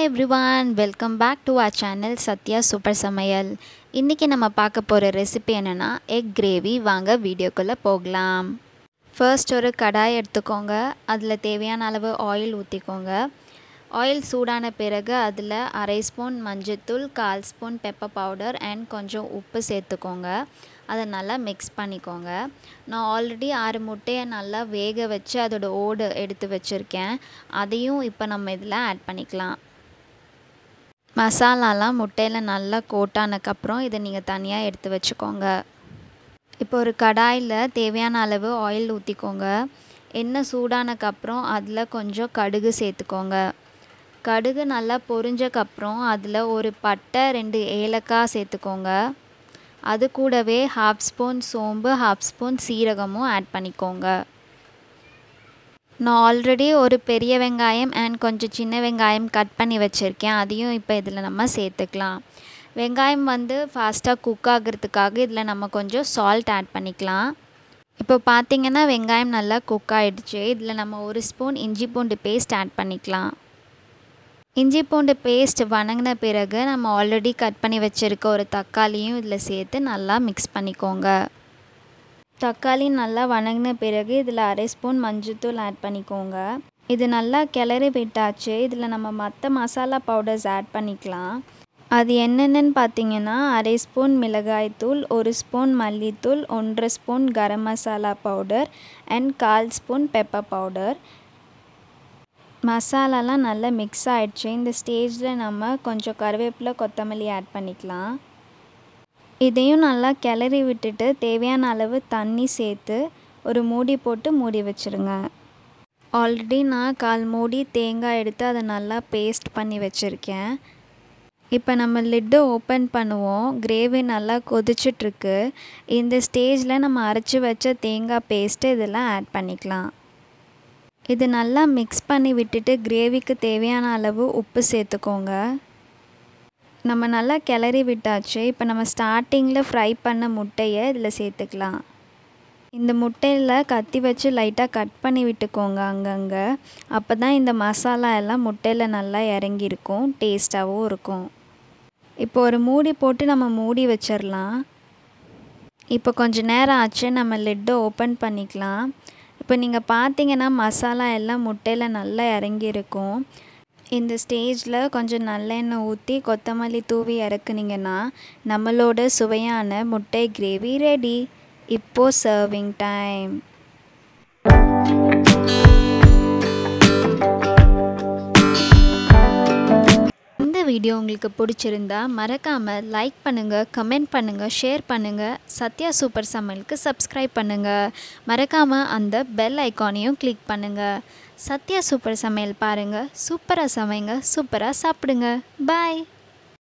hi everyone welcome back to our channel Sathya super சமையல் இன்றைக்கி நம்ம பார்க்க போகிற ரெசிபி என்னென்னா எக் கிரேவி வாங்க வீடியோக்குள்ளே போகலாம் ஃபர்ஸ்ட் ஒரு கடாய் எடுத்துக்கோங்க அதில் தேவையான அளவு ஆயில் ஊற்றிக்கோங்க ஆயில் சூடான பிறகு அதில் அரை ஸ்பூன் மஞ்சத்தூள் கால் ஸ்பூன் பெப்பர் பவுடர் அண்ட் கொஞ்சம் உப்பு சேர்த்துக்கோங்க அதை நல்லா மிக்ஸ் பண்ணிக்கோங்க நான் ஆல்ரெடி ஆறு முட்டையை நல்லா வேக வச்சு அதோடய ஓடு எடுத்து வச்சுருக்கேன் அதையும் இப்போ நம்ம இதில் ஆட் பண்ணிக்கலாம் மசாலாலாம் முட்டையில் நல்லா கோட்டானக்கப்புறம் இதை நீங்கள் தனியாக எடுத்து வச்சுக்கோங்க இப்போ ஒரு கடாயில் தேவையான அளவு ஆயில் ஊற்றிக்கோங்க எண்ணெய் சூடானக்கப்புறம் அதில் கொஞ்சம் கடுகு சேர்த்துக்கோங்க கடுகு நல்லா பொறிஞ்சக்கப்புறம் அதில் ஒரு பட்டை ரெண்டு ஏலக்காய் சேர்த்துக்கோங்க அது கூடவே ஹாஃப் ஸ்பூன் சோம்பு ஹாஃப் ஸ்பூன் சீரகமும் ஆட் பண்ணிக்கோங்க நான் ஆல்ரெடி ஒரு பெரிய வெங்காயம் அண்ட் கொஞ்சம் சின்ன வெங்காயம் கட் பண்ணி வச்சுருக்கேன் அதையும் இப்போ இதில் நம்ம சேர்த்துக்கலாம் வெங்காயம் வந்து ஃபாஸ்ட்டாக குக் ஆகிறதுக்காக இதில் நம்ம கொஞ்சம் சால்ட் ஆட் பண்ணிக்கலாம் இப்போ பார்த்திங்கன்னா வெங்காயம் நல்லா குக் ஆகிடுச்சு இதில் நம்ம ஒரு ஸ்பூன் இஞ்சி பூண்டு பேஸ்ட் ஆட் பண்ணிக்கலாம் இஞ்சி பூண்டு பேஸ்ட் வணங்கின பிறகு நம்ம ஆல்ரெடி கட் பண்ணி வச்சுருக்க ஒரு தக்காளியும் இதில் சேர்த்து நல்லா மிக்ஸ் பண்ணிக்கோங்க தக்காளி நல்லா வணங்கின பிறகு இதில் அரை ஸ்பூன் தூள் ஆட் பண்ணிக்கோங்க இது நல்லா கிளறி விட்டாச்சு இதில் நம்ம மற்ற மசாலா பவுடர்ஸ் ஆட் பண்ணிக்கலாம் அது என்னென்னு பார்த்தீங்கன்னா அரை ஸ்பூன் மிளகாய்த்தூள் ஒரு ஸ்பூன் மல்லித்தூள் ஒன்றரை spoon garam masala powder and கால் ஸ்பூன் பெப்பர் பவுடர் மசாலாலாம் நல்லா மிக்ஸ் ஆகிடுச்சு இந்த ஸ்டேஜில் நம்ம கொஞ்சம் கருவேப்பில் கொத்தமல்லி ஆட் பண்ணிக்கலாம் இதையும் நல்லா கிளறி விட்டுட்டு தேவையான அளவு தண்ணி சேர்த்து ஒரு மூடி போட்டு மூடி வச்சுருங்க ஆல்ரெடி நான் கால் மூடி தேங்காய் எடுத்து அதை நல்லா பேஸ்ட் பண்ணி வச்சுருக்கேன் இப்போ நம்ம லிட்டு ஓப்பன் பண்ணுவோம் கிரேவி நல்லா கொதிச்சிட்ருக்கு இந்த ஸ்டேஜில் நம்ம அரைச்சி வச்ச தேங்காய் பேஸ்ட்டு இதெல்லாம் ஆட் பண்ணிக்கலாம் இது நல்லா மிக்ஸ் பண்ணி விட்டுட்டு கிரேவிக்கு தேவையான அளவு உப்பு சேர்த்துக்கோங்க நம்ம நல்லா கிளறி விட்டாச்சு இப்போ நம்ம ஸ்டார்டிங்கில் ஃப்ரை பண்ண முட்டையை இதில் சேர்த்துக்கலாம் இந்த முட்டையில் கத்தி வச்சு லைட்டாக கட் பண்ணி விட்டுக்கோங்க அங்கங்கே அப்போ தான் இந்த மசாலா எல்லாம் முட்டையில் நல்லா இறங்கியிருக்கும் டேஸ்ட்டாகவும் இருக்கும் இப்போ ஒரு மூடி போட்டு நம்ம மூடி வச்சிடலாம் இப்போ கொஞ்சம் நேரம் ஆச்சு நம்ம லெட்டை ஓப்பன் பண்ணிக்கலாம் இப்போ நீங்கள் பார்த்தீங்கன்னா மசாலா எல்லாம் முட்டையில் நல்லா இறங்கியிருக்கும் இந்த ஸ்டேஜில் கொஞ்சம் நல்லெண்ணெய் ஊற்றி கொத்தமல்லி தூவி இறக்குனிங்கன்னா நம்மளோட சுவையான முட்டை கிரேவி ரெடி இப்போது சர்விங் டைம் வீடியோ உங்களுக்கு பிடிச்சிருந்தா மறக்காமல் லைக் பண்ணுங்கள் கமெண்ட் பண்ணுங்கள் ஷேர் பண்ணுங்கள் சத்யா சூப்பர் சமையலுக்கு சப்ஸ்கிரைப் பண்ணுங்கள் மறக்காமல் அந்த பெல் ஐக்கானையும் கிளிக் பண்ணுங்கள் சத்யா சூப்பர் சமையல் பாருங்கள் சூப்பராக சமைங்க சூப்பராக சாப்பிடுங்க பாய்